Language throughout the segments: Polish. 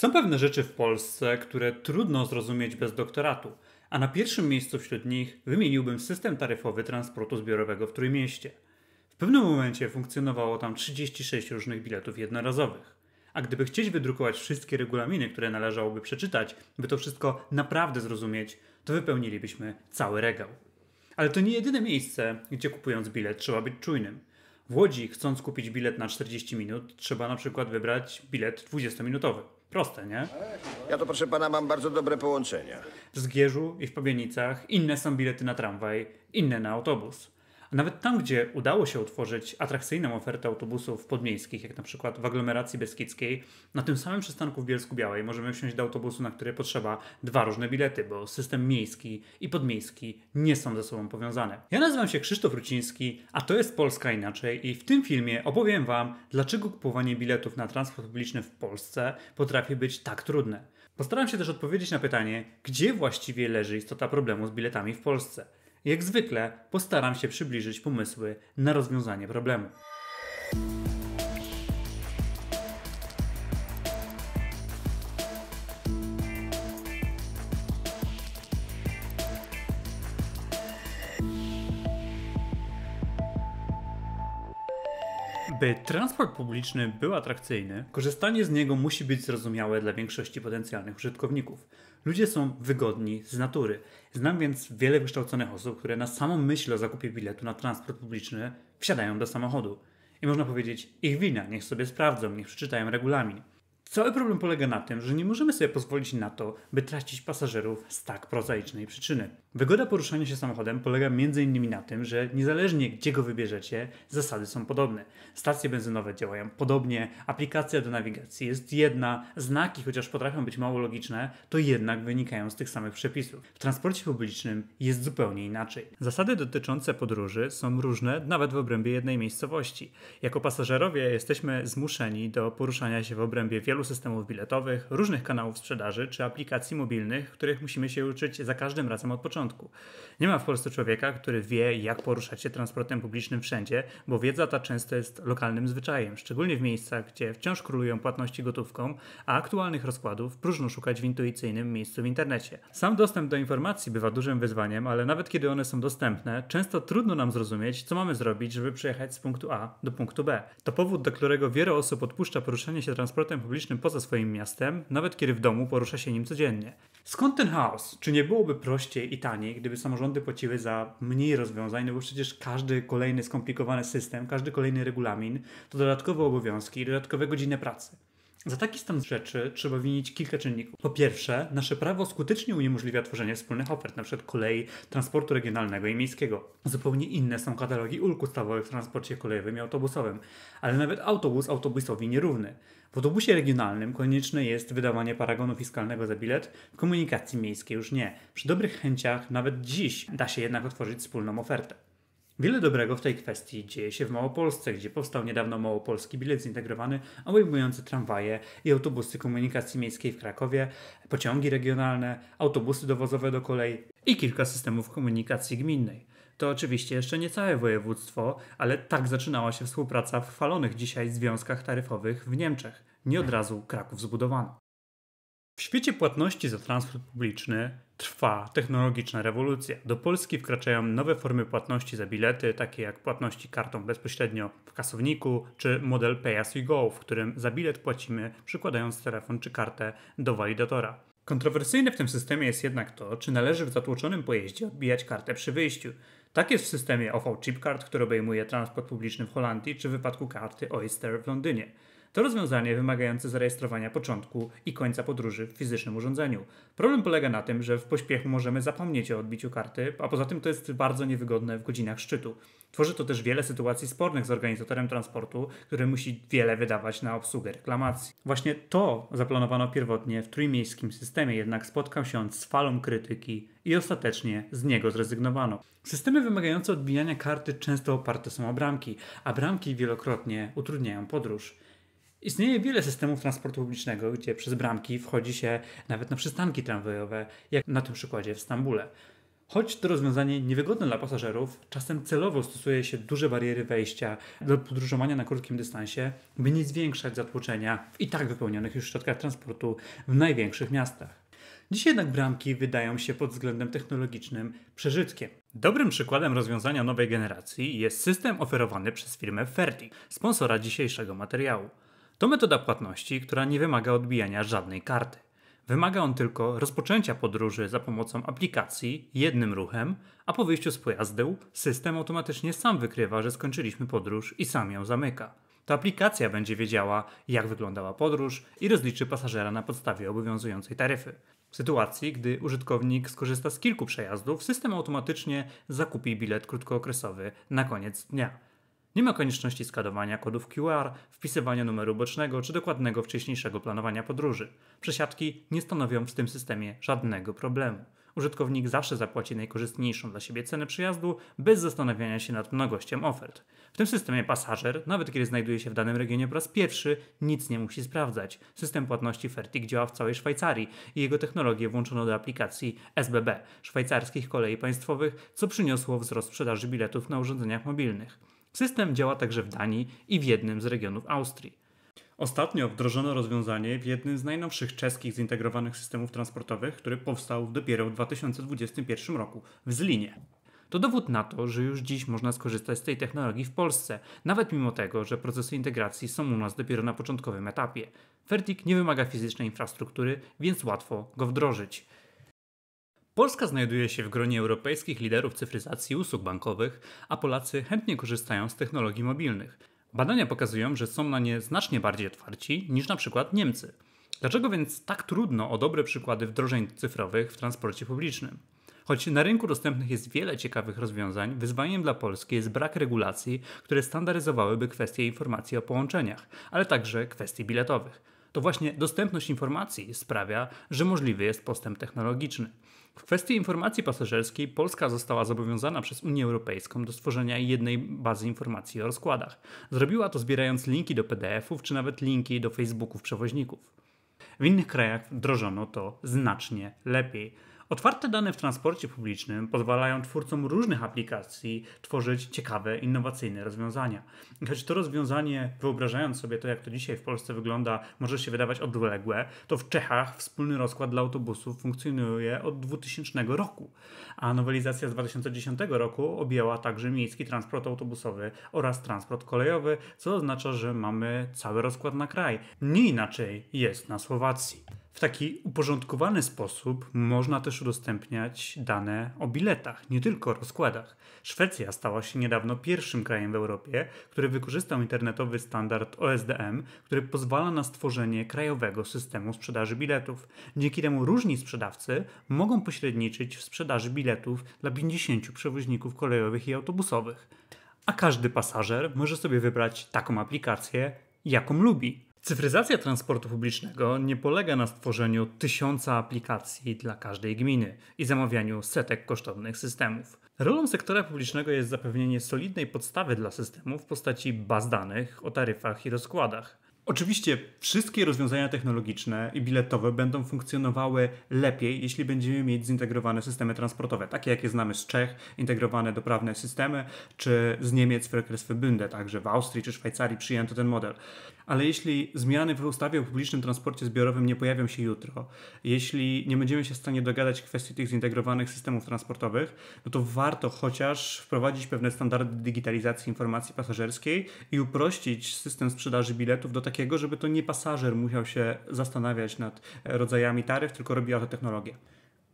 Są pewne rzeczy w Polsce, które trudno zrozumieć bez doktoratu, a na pierwszym miejscu wśród nich wymieniłbym system taryfowy transportu zbiorowego w Trójmieście. W pewnym momencie funkcjonowało tam 36 różnych biletów jednorazowych. A gdyby chcieć wydrukować wszystkie regulaminy, które należałoby przeczytać, by to wszystko naprawdę zrozumieć, to wypełnilibyśmy cały regał. Ale to nie jedyne miejsce, gdzie kupując bilet trzeba być czujnym. W Łodzi, chcąc kupić bilet na 40 minut, trzeba na przykład wybrać bilet 20-minutowy. Proste, nie? Ja to proszę pana mam bardzo dobre połączenia. W Zgierzu i w Pobienicach inne są bilety na tramwaj, inne na autobus nawet tam, gdzie udało się utworzyć atrakcyjną ofertę autobusów podmiejskich, jak na przykład w aglomeracji beskidzkiej, na tym samym przystanku w Bielsku Białej możemy wsiąść do autobusu, na który potrzeba dwa różne bilety, bo system miejski i podmiejski nie są ze sobą powiązane. Ja nazywam się Krzysztof Ruciński, a to jest Polska Inaczej i w tym filmie opowiem Wam, dlaczego kupowanie biletów na transport publiczny w Polsce potrafi być tak trudne. Postaram się też odpowiedzieć na pytanie, gdzie właściwie leży istota problemu z biletami w Polsce. Jak zwykle postaram się przybliżyć pomysły na rozwiązanie problemu. By transport publiczny był atrakcyjny, korzystanie z niego musi być zrozumiałe dla większości potencjalnych użytkowników. Ludzie są wygodni z natury. Znam więc wiele wykształconych osób, które na samą myśl o zakupie biletu na transport publiczny wsiadają do samochodu. I można powiedzieć, ich wina, niech sobie sprawdzą, niech przeczytają regulamin. Cały problem polega na tym, że nie możemy sobie pozwolić na to, by tracić pasażerów z tak prozaicznej przyczyny. Wygoda poruszania się samochodem polega m.in. na tym, że niezależnie gdzie go wybierzecie, zasady są podobne. Stacje benzynowe działają podobnie, aplikacja do nawigacji jest jedna, znaki, chociaż potrafią być mało logiczne, to jednak wynikają z tych samych przepisów. W transporcie publicznym jest zupełnie inaczej. Zasady dotyczące podróży są różne nawet w obrębie jednej miejscowości. Jako pasażerowie jesteśmy zmuszeni do poruszania się w obrębie wielu wielu systemów biletowych, różnych kanałów sprzedaży czy aplikacji mobilnych, których musimy się uczyć za każdym razem od początku. Nie ma w Polsce człowieka, który wie, jak poruszać się transportem publicznym wszędzie, bo wiedza ta często jest lokalnym zwyczajem, szczególnie w miejscach, gdzie wciąż królują płatności gotówką, a aktualnych rozkładów próżno szukać w intuicyjnym miejscu w internecie. Sam dostęp do informacji bywa dużym wyzwaniem, ale nawet kiedy one są dostępne, często trudno nam zrozumieć, co mamy zrobić, żeby przejechać z punktu A do punktu B. To powód, do którego wiele osób odpuszcza poruszanie się transportem publicznym poza swoim miastem, nawet kiedy w domu porusza się nim codziennie. Skąd ten chaos? Czy nie byłoby prościej i taniej, gdyby samorządy płaciły za mniej rozwiązań, no bo przecież każdy kolejny skomplikowany system, każdy kolejny regulamin to dodatkowe obowiązki i dodatkowe godziny pracy. Za taki stan rzeczy trzeba winić kilka czynników. Po pierwsze, nasze prawo skutecznie uniemożliwia tworzenie wspólnych ofert, np. kolei, transportu regionalnego i miejskiego. Zupełnie inne są katalogi ulg ustawowych w transporcie kolejowym i autobusowym, ale nawet autobus autobusowi nierówny. W autobusie regionalnym konieczne jest wydawanie paragonu fiskalnego za bilet, w komunikacji miejskiej już nie. Przy dobrych chęciach nawet dziś da się jednak otworzyć wspólną ofertę. Wiele dobrego w tej kwestii dzieje się w Małopolsce, gdzie powstał niedawno Małopolski Bilet Zintegrowany, obejmujący tramwaje i autobusy komunikacji miejskiej w Krakowie, pociągi regionalne, autobusy dowozowe do kolei i kilka systemów komunikacji gminnej. To oczywiście jeszcze nie całe województwo, ale tak zaczynała się współpraca w falonych dzisiaj związkach taryfowych w Niemczech. Nie od razu Kraków zbudowano. W świecie płatności za transport publiczny trwa technologiczna rewolucja. Do Polski wkraczają nowe formy płatności za bilety, takie jak płatności kartą bezpośrednio w kasowniku, czy model Pay As You Go, w którym za bilet płacimy przykładając telefon czy kartę do walidatora. Kontrowersyjne w tym systemie jest jednak to, czy należy w zatłoczonym pojeździe odbijać kartę przy wyjściu. Tak jest w systemie OV Chipcard, który obejmuje transport publiczny w Holandii, czy w wypadku karty Oyster w Londynie. To rozwiązanie wymagające zarejestrowania początku i końca podróży w fizycznym urządzeniu. Problem polega na tym, że w pośpiechu możemy zapomnieć o odbiciu karty, a poza tym to jest bardzo niewygodne w godzinach szczytu. Tworzy to też wiele sytuacji spornych z organizatorem transportu, który musi wiele wydawać na obsługę reklamacji. Właśnie to zaplanowano pierwotnie w trójmiejskim systemie, jednak spotkał się on z falą krytyki i ostatecznie z niego zrezygnowano. Systemy wymagające odbijania karty często oparte są o bramki, a bramki wielokrotnie utrudniają podróż. Istnieje wiele systemów transportu publicznego, gdzie przez bramki wchodzi się nawet na przystanki tramwajowe, jak na tym przykładzie w Stambule. Choć to rozwiązanie niewygodne dla pasażerów, czasem celowo stosuje się duże bariery wejścia do podróżowania na krótkim dystansie, by nie zwiększać zatłoczenia w i tak wypełnionych już środkach transportu w największych miastach. Dzisiaj jednak bramki wydają się pod względem technologicznym przeżytkiem. Dobrym przykładem rozwiązania nowej generacji jest system oferowany przez firmę Ferdi, sponsora dzisiejszego materiału. To metoda płatności, która nie wymaga odbijania żadnej karty. Wymaga on tylko rozpoczęcia podróży za pomocą aplikacji jednym ruchem, a po wyjściu z pojazdu system automatycznie sam wykrywa, że skończyliśmy podróż i sam ją zamyka. To aplikacja będzie wiedziała, jak wyglądała podróż i rozliczy pasażera na podstawie obowiązującej taryfy. W sytuacji, gdy użytkownik skorzysta z kilku przejazdów, system automatycznie zakupi bilet krótkookresowy na koniec dnia. Nie ma konieczności skadowania kodów QR, wpisywania numeru bocznego czy dokładnego wcześniejszego planowania podróży. Przesiadki nie stanowią w tym systemie żadnego problemu. Użytkownik zawsze zapłaci najkorzystniejszą dla siebie cenę przyjazdu bez zastanawiania się nad mnogością ofert. W tym systemie pasażer, nawet kiedy znajduje się w danym regionie po raz pierwszy, nic nie musi sprawdzać. System płatności Fertig działa w całej Szwajcarii i jego technologię włączono do aplikacji SBB, szwajcarskich kolei państwowych, co przyniosło wzrost sprzedaży biletów na urządzeniach mobilnych. System działa także w Danii i w jednym z regionów Austrii. Ostatnio wdrożono rozwiązanie w jednym z najnowszych czeskich zintegrowanych systemów transportowych, który powstał dopiero w 2021 roku w Zlinie. To dowód na to, że już dziś można skorzystać z tej technologii w Polsce, nawet mimo tego, że procesy integracji są u nas dopiero na początkowym etapie. Fertig nie wymaga fizycznej infrastruktury, więc łatwo go wdrożyć. Polska znajduje się w gronie europejskich liderów cyfryzacji usług bankowych, a Polacy chętnie korzystają z technologii mobilnych. Badania pokazują, że są na nie znacznie bardziej otwarci niż na przykład Niemcy. Dlaczego więc tak trudno o dobre przykłady wdrożeń cyfrowych w transporcie publicznym? Choć na rynku dostępnych jest wiele ciekawych rozwiązań, wyzwaniem dla Polski jest brak regulacji, które standaryzowałyby kwestie informacji o połączeniach, ale także kwestii biletowych to właśnie dostępność informacji sprawia, że możliwy jest postęp technologiczny. W kwestii informacji pasażerskiej Polska została zobowiązana przez Unię Europejską do stworzenia jednej bazy informacji o rozkładach. Zrobiła to zbierając linki do PDF-ów czy nawet linki do Facebooków przewoźników. W innych krajach wdrożono to znacznie lepiej. Otwarte dane w transporcie publicznym pozwalają twórcom różnych aplikacji tworzyć ciekawe, innowacyjne rozwiązania. I choć to rozwiązanie, wyobrażając sobie to, jak to dzisiaj w Polsce wygląda, może się wydawać odległe, to w Czechach wspólny rozkład dla autobusów funkcjonuje od 2000 roku, a nowelizacja z 2010 roku objęła także miejski transport autobusowy oraz transport kolejowy, co oznacza, że mamy cały rozkład na kraj. Nie inaczej jest na Słowacji. W taki uporządkowany sposób można też udostępniać dane o biletach, nie tylko o rozkładach. Szwecja stała się niedawno pierwszym krajem w Europie, który wykorzystał internetowy standard OSDM, który pozwala na stworzenie krajowego systemu sprzedaży biletów. Dzięki temu różni sprzedawcy mogą pośredniczyć w sprzedaży biletów dla 50 przewoźników kolejowych i autobusowych. A każdy pasażer może sobie wybrać taką aplikację, jaką lubi. Cyfryzacja transportu publicznego nie polega na stworzeniu tysiąca aplikacji dla każdej gminy i zamawianiu setek kosztownych systemów. Rolą sektora publicznego jest zapewnienie solidnej podstawy dla systemu w postaci baz danych o taryfach i rozkładach. Oczywiście wszystkie rozwiązania technologiczne i biletowe będą funkcjonowały lepiej, jeśli będziemy mieć zintegrowane systemy transportowe, takie jakie znamy z Czech, integrowane doprawne systemy, czy z Niemiec w Verkehrsverbünde, także w Austrii czy Szwajcarii przyjęto ten model ale jeśli zmiany w ustawie o publicznym transporcie zbiorowym nie pojawią się jutro, jeśli nie będziemy się w stanie dogadać w kwestii tych zintegrowanych systemów transportowych, no to warto chociaż wprowadzić pewne standardy digitalizacji informacji pasażerskiej i uprościć system sprzedaży biletów do takiego, żeby to nie pasażer musiał się zastanawiać nad rodzajami taryf, tylko robiła to technologia.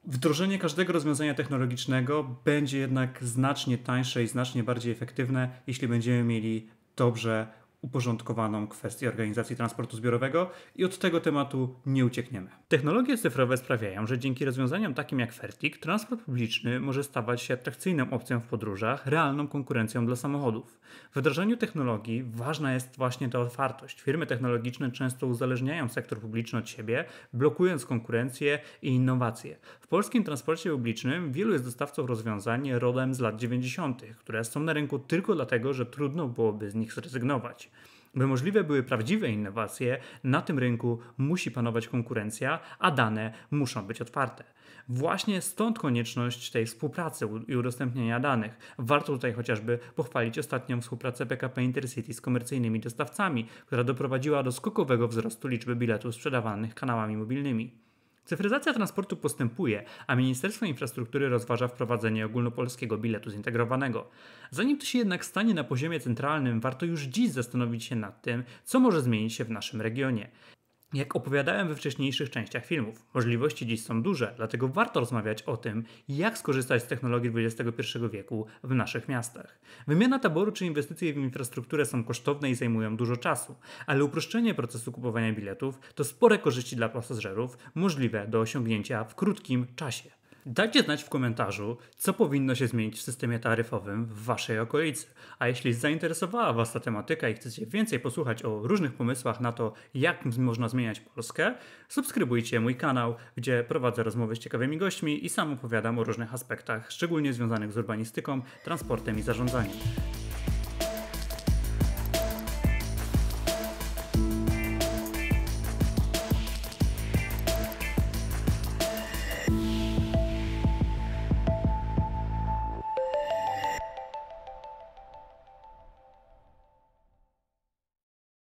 Wdrożenie każdego rozwiązania technologicznego będzie jednak znacznie tańsze i znacznie bardziej efektywne, jeśli będziemy mieli dobrze uporządkowaną kwestię organizacji transportu zbiorowego i od tego tematu nie uciekniemy. Technologie cyfrowe sprawiają, że dzięki rozwiązaniom takim jak Fertig, transport publiczny może stawać się atrakcyjną opcją w podróżach, realną konkurencją dla samochodów. W wdrażaniu technologii ważna jest właśnie ta otwartość. Firmy technologiczne często uzależniają sektor publiczny od siebie, blokując konkurencję i innowacje. W polskim transporcie publicznym wielu jest dostawców rozwiązań rodem z lat 90., które są na rynku tylko dlatego, że trudno byłoby z nich zrezygnować. By możliwe były prawdziwe innowacje, na tym rynku musi panować konkurencja, a dane muszą być otwarte. Właśnie stąd konieczność tej współpracy i udostępniania danych. Warto tutaj chociażby pochwalić ostatnią współpracę PKP Intercity z komercyjnymi dostawcami, która doprowadziła do skokowego wzrostu liczby biletów sprzedawanych kanałami mobilnymi. Cyfryzacja transportu postępuje, a Ministerstwo Infrastruktury rozważa wprowadzenie ogólnopolskiego biletu zintegrowanego. Zanim to się jednak stanie na poziomie centralnym, warto już dziś zastanowić się nad tym, co może zmienić się w naszym regionie. Jak opowiadałem we wcześniejszych częściach filmów, możliwości dziś są duże, dlatego warto rozmawiać o tym, jak skorzystać z technologii XXI wieku w naszych miastach. Wymiana taboru czy inwestycje w infrastrukturę są kosztowne i zajmują dużo czasu, ale uproszczenie procesu kupowania biletów to spore korzyści dla pasażerów, możliwe do osiągnięcia w krótkim czasie. Dajcie znać w komentarzu, co powinno się zmienić w systemie taryfowym w Waszej okolicy. A jeśli zainteresowała Was ta tematyka i chcecie więcej posłuchać o różnych pomysłach na to, jak można zmieniać Polskę, subskrybujcie mój kanał, gdzie prowadzę rozmowy z ciekawymi gośćmi i sam opowiadam o różnych aspektach, szczególnie związanych z urbanistyką, transportem i zarządzaniem.